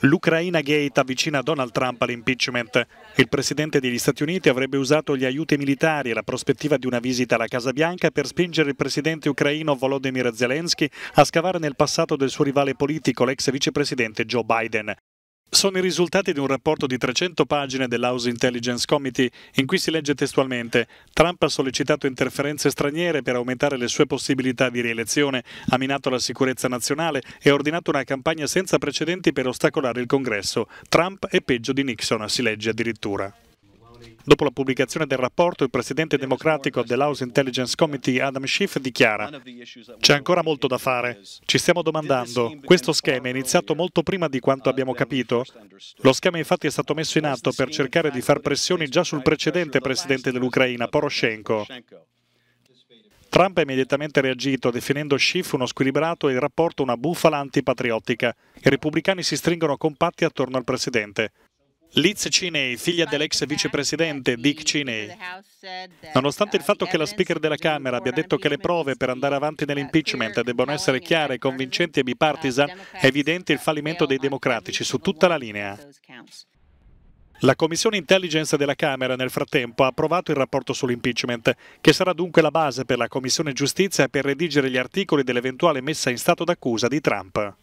L'Ucraina Gate avvicina Donald Trump all'impeachment. Il presidente degli Stati Uniti avrebbe usato gli aiuti militari e la prospettiva di una visita alla Casa Bianca per spingere il presidente ucraino Volodymyr Zelensky a scavare nel passato del suo rivale politico, l'ex vicepresidente Joe Biden sono i risultati di un rapporto di 300 pagine dell'House Intelligence Committee in cui si legge testualmente Trump ha sollecitato interferenze straniere per aumentare le sue possibilità di rielezione, ha minato la sicurezza nazionale e ha ordinato una campagna senza precedenti per ostacolare il congresso. Trump è peggio di Nixon, si legge addirittura. Dopo la pubblicazione del rapporto, il presidente democratico dell'House Intelligence Committee, Adam Schiff, dichiara «C'è ancora molto da fare. Ci stiamo domandando, questo schema è iniziato molto prima di quanto abbiamo capito? Lo schema infatti è stato messo in atto per cercare di far pressioni già sul precedente presidente dell'Ucraina, Poroshenko». Trump ha immediatamente reagito definendo Schiff uno squilibrato e il rapporto una bufala antipatriottica. I repubblicani si stringono compatti attorno al presidente. Liz Cheney, figlia dell'ex vicepresidente Dick Cheney, nonostante il fatto che la Speaker della Camera abbia detto che le prove per andare avanti nell'impeachment debbano essere chiare, convincenti e bipartisan, è evidente il fallimento dei democratici su tutta la linea. La Commissione Intelligence della Camera nel frattempo ha approvato il rapporto sull'impeachment, che sarà dunque la base per la Commissione Giustizia per redigere gli articoli dell'eventuale messa in stato d'accusa di Trump.